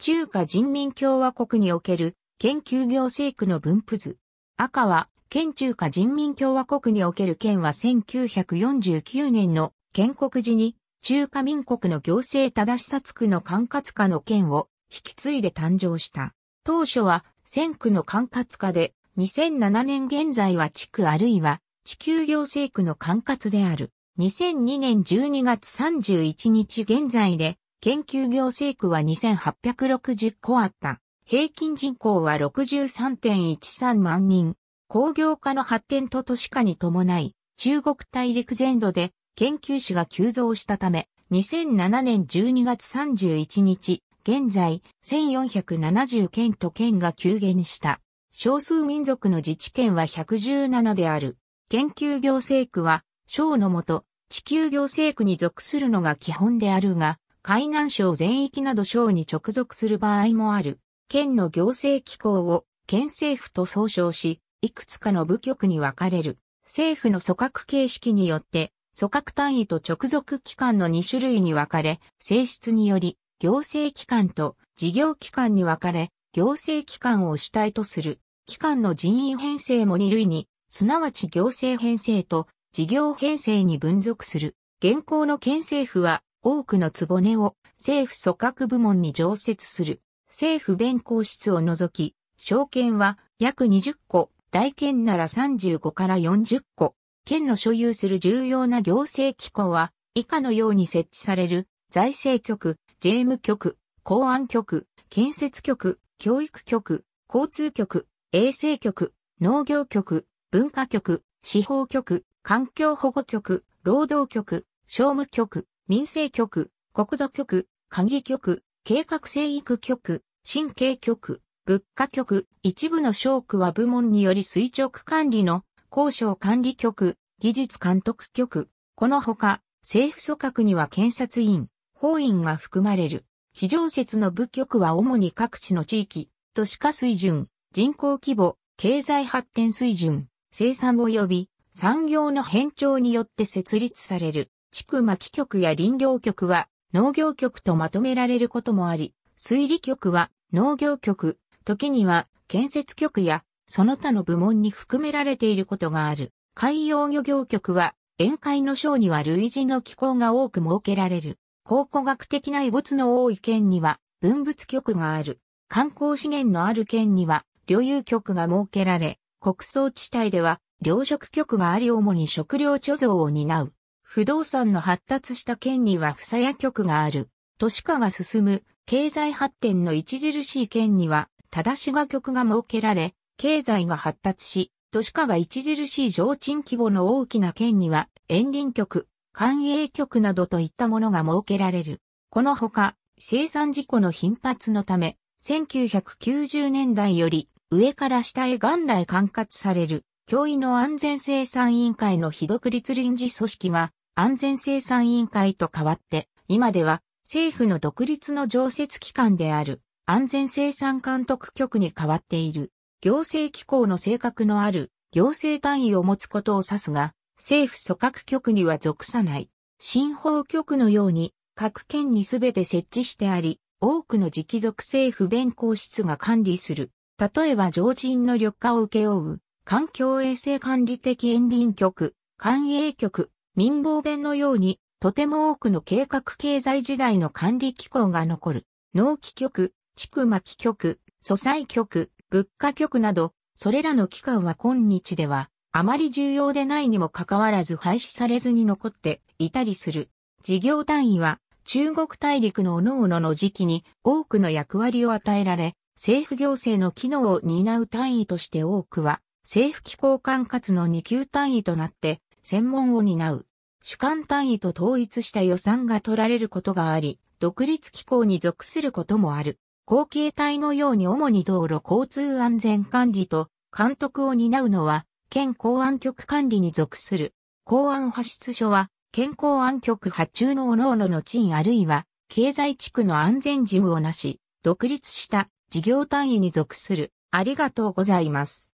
中華人民共和国における研究行政区の分布図。赤は、県中華人民共和国における県は1949年の建国時に中華民国の行政正しさ地区の管轄下の県を引き継いで誕生した。当初は1000区の管轄下で2007年現在は地区あるいは地球行政区の管轄である。2002年12月31日現在で研究行政区は2860個あった。平均人口は63.13万人。工業化の発展と都市化に伴い、中国大陸全土で研究士が急増したため、2007年12月31日、現在、1470県と県が急減した。少数民族の自治県は117である。研究行政区は、省のもと、地球行政区に属するのが基本であるが、海南省全域など省に直属する場合もある。県の行政機構を県政府と総称し、いくつかの部局に分かれる。政府の組閣形式によって、組閣単位と直属機関の2種類に分かれ、性質により、行政機関と事業機関に分かれ、行政機関を主体とする。機関の人員編成も2類に、すなわち行政編成と事業編成に分属する。現行の県政府は多くの根を政府組閣部門に常設する。政府弁公室を除き、証券は約20個、大券なら35から40個、県の所有する重要な行政機構は、以下のように設置される、財政局、税務局、公安局、建設局、教育局、交通局、衛生局、農業局、文化局、司法局、環境保護局、労働局、商務局、民生局、国土局、管理局、計画生育局、神経局、物価局、一部の省区は部門により垂直管理の交渉管理局、技術監督局、このほか、政府組閣には検察院、法院が含まれる。非常設の部局は主に各地の地域、都市化水準、人口規模、経済発展水準、生産及び産業の変調によって設立される。地区巻局や林業局は農業局とまとめられることもあり、水利局は農業局、時には建設局やその他の部門に含められていることがある。海洋漁業局は宴会の省には類似の機構が多く設けられる。考古学的な遺物の多い県には文物局がある。観光資源のある県には領有局が設けられ、国葬地帯では、漁食局があり主に食料貯蔵を担う。不動産の発達した県には不屋局がある。都市化が進む経済発展の著しい県には、正しが局が設けられ、経済が発達し、都市化が著しい上賃規模の大きな県には、遠林局、官営局などといったものが設けられる。このほか、生産事故の頻発のため、1990年代より上から下へ元来管轄される、教員の安全生産委員会の非独立臨時組織が安全生産委員会と変わって、今では政府の独立の常設機関である安全生産監督局に変わっている。行政機構の性格のある行政単位を持つことを指すが、政府組閣局には属さない。新法局のように各県にすべて設置してあり、多くの直属政府弁公室が管理する。例えば常人の緑化を請け負う、環境衛生管理的園林局、官営局、民房弁のように、とても多くの計画経済時代の管理機構が残る、農機局、畜巻局、素材局、物価局など、それらの機関は今日では、あまり重要でないにもかかわらず廃止されずに残っていたりする。事業単位は、中国大陸の各々の時期に多くの役割を与えられ、政府行政の機能を担う単位として多くは、政府機構管轄の2級単位となって、専門を担う。主管単位と統一した予算が取られることがあり、独立機構に属することもある。後継隊のように主に道路交通安全管理と監督を担うのは、県公安局管理に属する。公安派出所は、県公安局発注の各々の地位あるいは、経済地区の安全事務をなし、独立した事業単位に属する。ありがとうございます。